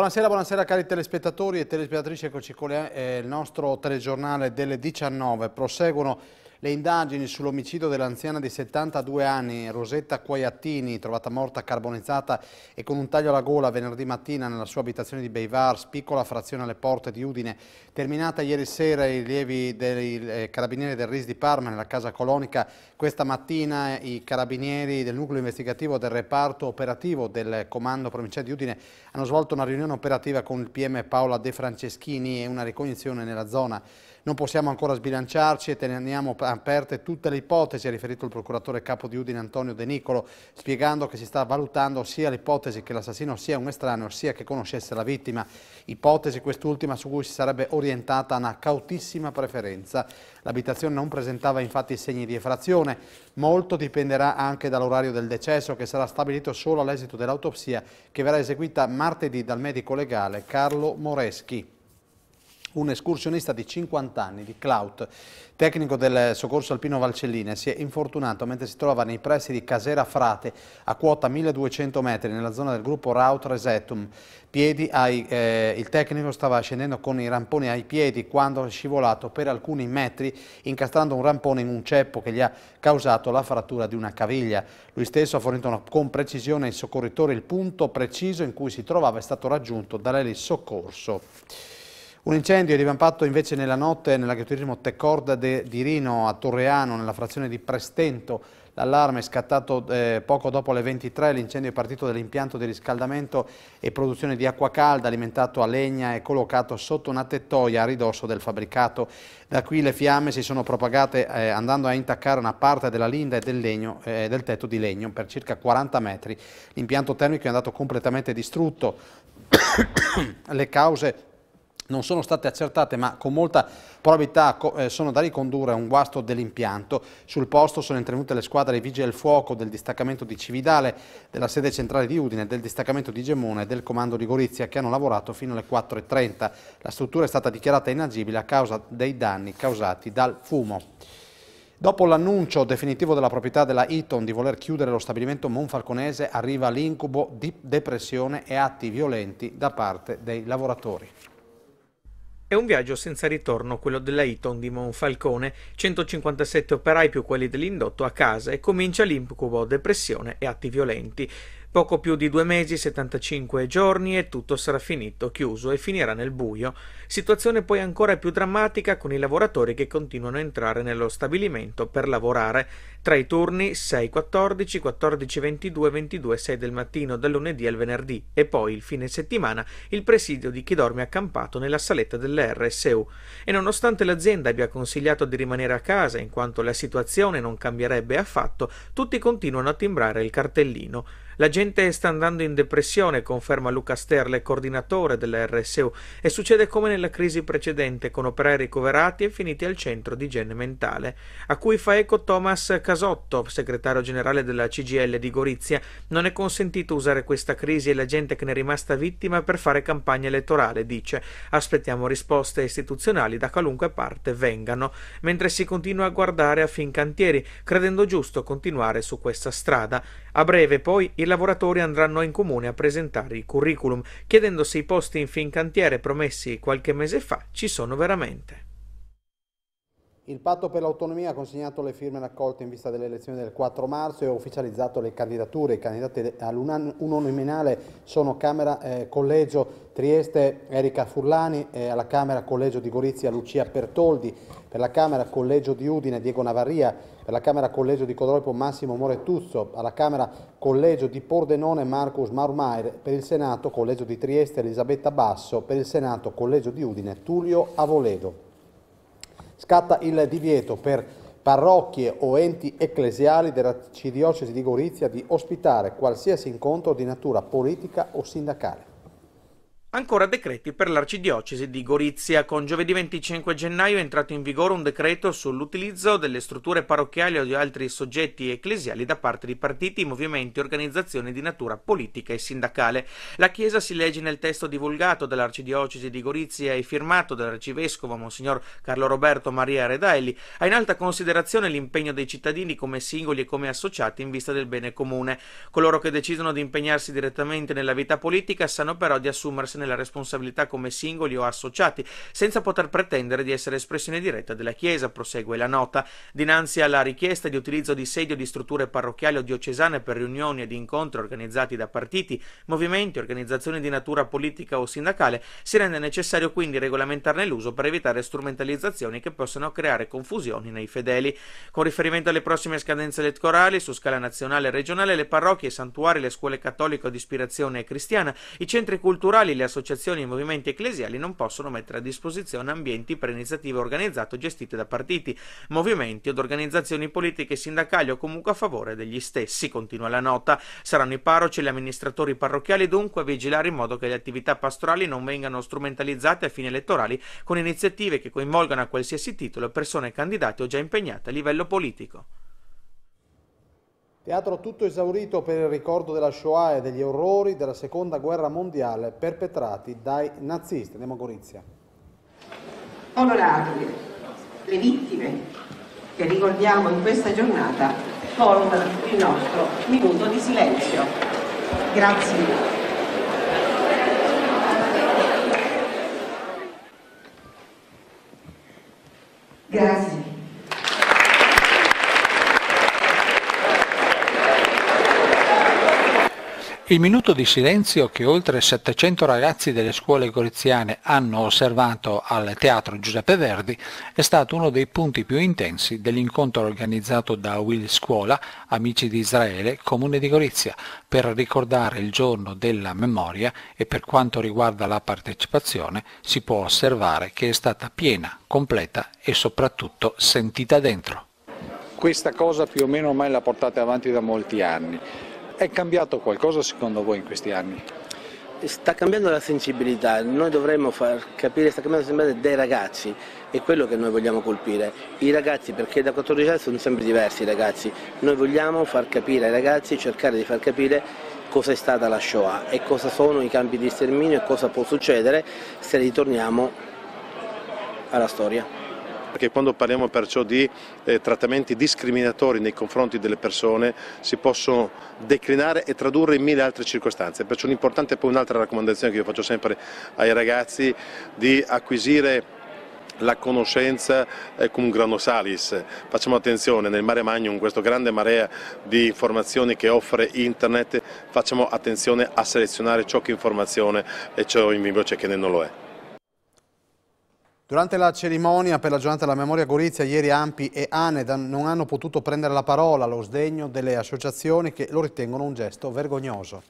Buonasera, buonasera cari telespettatori e telespettatrici, eccoci con eh, il nostro telegiornale delle 19. Proseguono le indagini sull'omicidio dell'anziana di 72 anni, Rosetta Quaiattini, trovata morta carbonizzata e con un taglio alla gola venerdì mattina nella sua abitazione di Beivars, piccola frazione alle porte di Udine, terminata ieri sera i rilievi dei eh, carabinieri del RIS di Parma nella casa colonica questa mattina eh, i carabinieri del nucleo investigativo del reparto operativo del comando provinciale di Udine hanno svolto una riunione operativa con il PM Paola De Franceschini e una ricognizione nella zona. Non possiamo ancora sbilanciarci e teniamo aperte tutte le ipotesi, ha riferito il procuratore capo di Udine Antonio De Nicolo, spiegando che si sta valutando sia l'ipotesi che l'assassino sia un estraneo, sia che conoscesse la vittima. Ipotesi quest'ultima su cui si sarebbe orientata una cautissima preferenza. L'abitazione non presentava infatti segni di effrazione, situazione. Molto dipenderà anche dall'orario del decesso che sarà stabilito solo all'esito dell'autopsia che verrà eseguita martedì dal medico legale Carlo Moreschi. Un escursionista di 50 anni, di Clout, tecnico del soccorso alpino Valcelline, si è infortunato mentre si trova nei pressi di Casera Frate, a quota 1200 metri, nella zona del gruppo Raut Resetum. Ai, eh, il tecnico stava scendendo con i ramponi ai piedi quando è scivolato per alcuni metri, incastrando un rampone in un ceppo che gli ha causato la frattura di una caviglia. Lui stesso ha fornito con precisione ai soccorritori il punto preciso in cui si trovava è stato raggiunto dall'elis soccorso. Un incendio è divampato invece nella notte nell'agriturismo Tecorda di Rino a Torreano, nella frazione di Prestento. L'allarme è scattato eh, poco dopo le 23, l'incendio è partito dall'impianto di riscaldamento e produzione di acqua calda alimentato a legna e collocato sotto una tettoia a ridosso del fabbricato. Da qui le fiamme si sono propagate eh, andando a intaccare una parte della linda e del, legno, eh, del tetto di legno per circa 40 metri. L'impianto termico è andato completamente distrutto. le cause non sono state accertate ma con molta probabilità eh, sono da ricondurre a un guasto dell'impianto. Sul posto sono intervenute le squadre di Vigile del Fuoco del distaccamento di Cividale, della sede centrale di Udine, del distaccamento di Gemone e del comando di Gorizia che hanno lavorato fino alle 4.30. La struttura è stata dichiarata inagibile a causa dei danni causati dal fumo. Dopo l'annuncio definitivo della proprietà della Eaton di voler chiudere lo stabilimento monfalconese arriva l'incubo di depressione e atti violenti da parte dei lavoratori. È un viaggio senza ritorno quello della Eaton di Monfalcone, 157 operai più quelli dell'indotto a casa e comincia l'incubo depressione e atti violenti. Poco più di due mesi, 75 giorni e tutto sarà finito, chiuso e finirà nel buio. Situazione poi ancora più drammatica con i lavoratori che continuano a entrare nello stabilimento per lavorare tra i turni 6-14, 14-22, 22-6 del mattino dal lunedì al venerdì e poi il fine settimana il presidio di chi dorme accampato nella saletta dell'RSU. E nonostante l'azienda abbia consigliato di rimanere a casa in quanto la situazione non cambierebbe affatto, tutti continuano a timbrare il cartellino. La gente sta andando in depressione, conferma Luca Sterle, coordinatore della RSU, e succede come nella crisi precedente, con operai ricoverati e finiti al centro di igiene mentale, a cui fa eco Thomas Casotto, segretario generale della CGL di Gorizia. Non è consentito usare questa crisi e la gente che ne è rimasta vittima per fare campagna elettorale, dice. Aspettiamo risposte istituzionali da qualunque parte vengano, mentre si continua a guardare a fin cantieri, credendo giusto continuare su questa strada. A breve poi il lavoratori andranno in comune a presentare i curriculum, chiedendo se i posti in fin cantiere promessi qualche mese fa ci sono veramente. Il patto per l'autonomia ha consegnato le firme raccolte in vista delle elezioni del 4 marzo e ha ufficializzato le candidature. I candidati all'uninominale sono Camera eh, Collegio Trieste Erika Furlani, eh, alla Camera Collegio di Gorizia Lucia Pertoldi, per la Camera Collegio di Udine Diego Navarria, per la Camera Collegio di Codroipo Massimo Moretuzzo, alla Camera Collegio di Pordenone Marcus Marumair, per il Senato Collegio di Trieste Elisabetta Basso, per il Senato Collegio di Udine Tullio Avoledo scatta il divieto per parrocchie o enti ecclesiali dell'Arcidiocesi di Gorizia di ospitare qualsiasi incontro di natura politica o sindacale. Ancora decreti per l'arcidiocesi di Gorizia. Con giovedì 25 gennaio è entrato in vigore un decreto sull'utilizzo delle strutture parrocchiali o di altri soggetti ecclesiali da parte di partiti, movimenti, e organizzazioni di natura politica e sindacale. La Chiesa si legge nel testo divulgato dall'arcidiocesi di Gorizia e firmato dall'arcivescovo Monsignor Carlo Roberto Maria Redaelli, ha in alta considerazione l'impegno dei cittadini come singoli e come associati in vista del bene comune. Coloro che decidono di impegnarsi direttamente nella vita politica sanno però di assumersi assumersene la responsabilità come singoli o associati, senza poter pretendere di essere espressione diretta della Chiesa, prosegue la nota. Dinanzi alla richiesta di utilizzo di sedi o di strutture parrocchiali o diocesane per riunioni ed incontri organizzati da partiti, movimenti, organizzazioni di natura politica o sindacale, si rende necessario quindi regolamentarne l'uso per evitare strumentalizzazioni che possano creare confusioni nei fedeli. Con riferimento alle prossime scadenze elettorali, su scala nazionale e regionale, le parrocchie, i santuari, le scuole cattoliche o di ispirazione cristiana, i centri culturali, le associazioni e movimenti ecclesiali non possono mettere a disposizione ambienti per iniziative organizzate o gestite da partiti, movimenti o organizzazioni politiche, sindacali o comunque a favore degli stessi, continua la nota. Saranno i parroci e gli amministratori parrocchiali dunque a vigilare in modo che le attività pastorali non vengano strumentalizzate a fini elettorali con iniziative che coinvolgano a qualsiasi titolo persone candidate o già impegnate a livello politico. Teatro tutto esaurito per il ricordo della Shoah e degli orrori della seconda guerra mondiale perpetrati dai nazisti. Andiamo a Gorizia. Onorabili, le vittime che ricordiamo in questa giornata con il nostro minuto di silenzio. Grazie. Il minuto di silenzio che oltre 700 ragazzi delle scuole goriziane hanno osservato al Teatro Giuseppe Verdi è stato uno dei punti più intensi dell'incontro organizzato da Will Scuola, Amici di Israele, Comune di Gorizia, per ricordare il giorno della memoria e per quanto riguarda la partecipazione si può osservare che è stata piena, completa e soprattutto sentita dentro. Questa cosa più o meno ormai l'ha portata avanti da molti anni è cambiato qualcosa secondo voi in questi anni? Sta cambiando la sensibilità, noi dovremmo far capire, sta cambiando la sensibilità dei ragazzi, è quello che noi vogliamo colpire. I ragazzi, perché da 14 anni sono sempre diversi i ragazzi, noi vogliamo far capire ai ragazzi, cercare di far capire cosa è stata la Shoah e cosa sono i campi di sterminio e cosa può succedere se ritorniamo alla storia perché quando parliamo perciò di eh, trattamenti discriminatori nei confronti delle persone si possono declinare e tradurre in mille altre circostanze, perciò l'importante è poi un'altra raccomandazione che io faccio sempre ai ragazzi di acquisire la conoscenza è eh, cum grano salis. Facciamo attenzione nel mare magnum, questa grande marea di informazioni che offre internet, facciamo attenzione a selezionare ciò che è informazione e ciò invece che non lo è. Durante la cerimonia per la giornata della memoria Gorizia, ieri Ampi e Aneda non hanno potuto prendere la parola allo sdegno delle associazioni che lo ritengono un gesto vergognoso.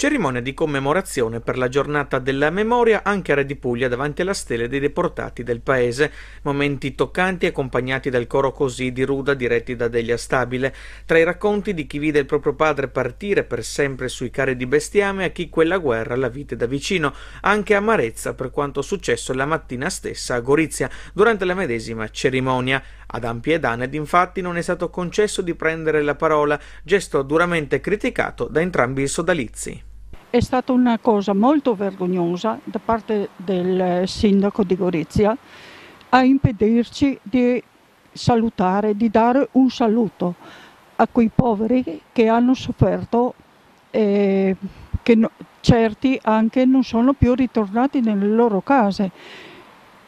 Cerimonia di commemorazione per la giornata della memoria anche a Re di Puglia davanti alla stele dei deportati del paese. Momenti toccanti accompagnati dal coro così di Ruda diretti da Delia Stabile. Tra i racconti di chi vide il proprio padre partire per sempre sui cari di bestiame a chi quella guerra la vide da vicino. Anche amarezza per quanto successo la mattina stessa a Gorizia durante la medesima cerimonia. Ad Ampiedaned infatti non è stato concesso di prendere la parola, gesto duramente criticato da entrambi i sodalizi è stata una cosa molto vergognosa da parte del eh, sindaco di Gorizia a impedirci di salutare, di dare un saluto a quei poveri che hanno sofferto, e che no, certi anche non sono più ritornati nelle loro case,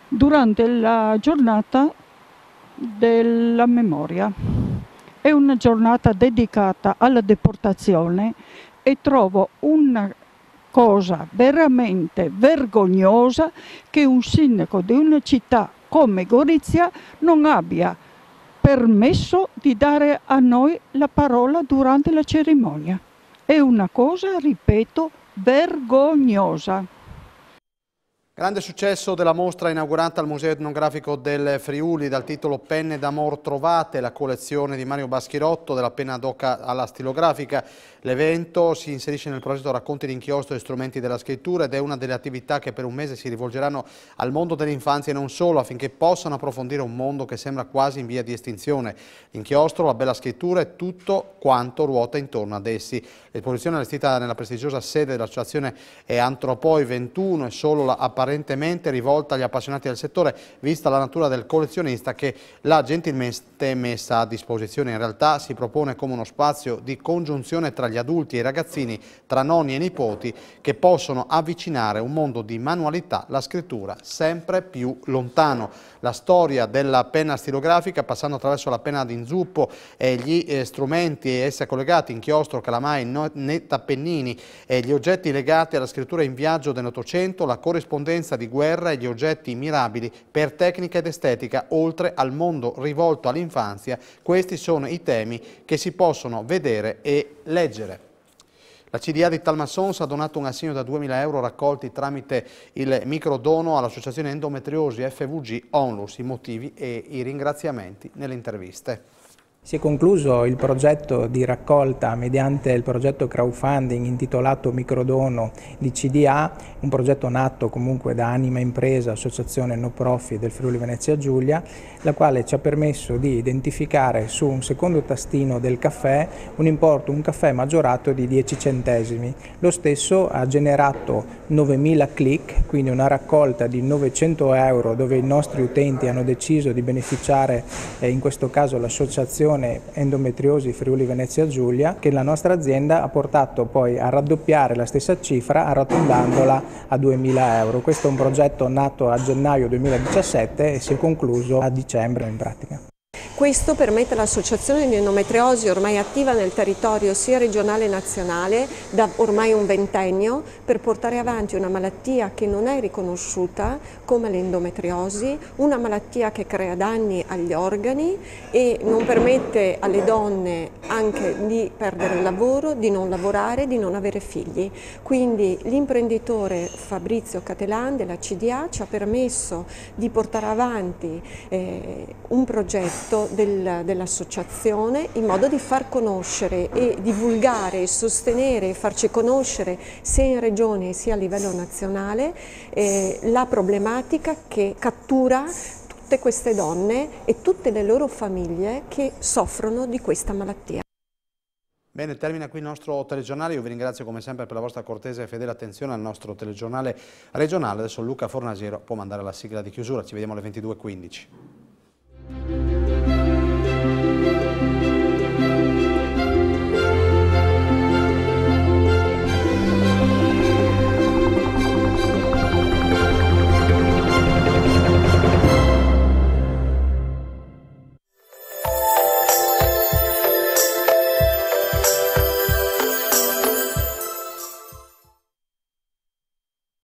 durante la giornata della memoria. È una giornata dedicata alla deportazione e trovo una cosa veramente vergognosa che un sindaco di una città come Gorizia non abbia permesso di dare a noi la parola durante la cerimonia. È una cosa, ripeto, vergognosa. Grande successo della mostra inaugurata al Museo Etnografico del Friuli dal titolo Penne d'amor trovate, la collezione di Mario Baschirotto della penna ad alla stilografica. L'evento si inserisce nel progetto Racconti d'inchiostro e strumenti della scrittura ed è una delle attività che per un mese si rivolgeranno al mondo dell'infanzia e non solo affinché possano approfondire un mondo che sembra quasi in via di estinzione. L'inchiostro, la bella scrittura e tutto quanto ruota intorno ad essi. L'esposizione allestita nella prestigiosa sede dell'associazione è Antropoi 21 e solo la apparenza apparentemente rivolta agli appassionati del settore, vista la natura del collezionista che l'ha gentilmente messa a disposizione. In realtà si propone come uno spazio di congiunzione tra gli adulti e i ragazzini, tra nonni e nipoti, che possono avvicinare un mondo di manualità, la scrittura, sempre più lontano. La storia della penna stilografica, passando attraverso la penna inzuppo e gli eh, strumenti e essa collegati, inchiostro, calamai, netta pennini e gli oggetti legati alla scrittura in viaggio dell'Ottocento, la corrispondenza violenza di guerra e gli oggetti mirabili per tecnica ed estetica, oltre al mondo rivolto all'infanzia, questi sono i temi che si possono vedere e leggere. La CDA di Talmassons ha donato un assegno da 2.000 euro raccolti tramite il microdono all'associazione endometriosi FVG Onlus, i motivi e i ringraziamenti nelle interviste. Si è concluso il progetto di raccolta mediante il progetto crowdfunding intitolato Microdono di CDA, un progetto nato comunque da Anima Impresa, associazione no profit del Friuli Venezia Giulia, la quale ci ha permesso di identificare su un secondo tastino del caffè un importo, un caffè maggiorato di 10 centesimi. Lo stesso ha generato 9.000 click, quindi una raccolta di 900 euro dove i nostri utenti hanno deciso di beneficiare, eh, in questo caso l'associazione operazione endometriosi Friuli Venezia Giulia che la nostra azienda ha portato poi a raddoppiare la stessa cifra arrotondandola a 2.000 euro. Questo è un progetto nato a gennaio 2017 e si è concluso a dicembre in pratica. Questo permette all'Associazione di Endometriosi ormai attiva nel territorio sia regionale che nazionale da ormai un ventennio per portare avanti una malattia che non è riconosciuta come l'endometriosi, una malattia che crea danni agli organi e non permette alle donne anche di perdere il lavoro, di non lavorare, di non avere figli. Quindi l'imprenditore Fabrizio Catelan della CDA ci ha permesso di portare avanti eh, un progetto del, dell'associazione in modo di far conoscere e divulgare, sostenere e farci conoscere sia in regione sia a livello nazionale eh, la problematica che cattura tutte queste donne e tutte le loro famiglie che soffrono di questa malattia. Bene, termina qui il nostro telegiornale, io vi ringrazio come sempre per la vostra cortese e fedele attenzione al nostro telegiornale regionale, adesso Luca Fornasiero può mandare la sigla di chiusura, ci vediamo alle 22.15.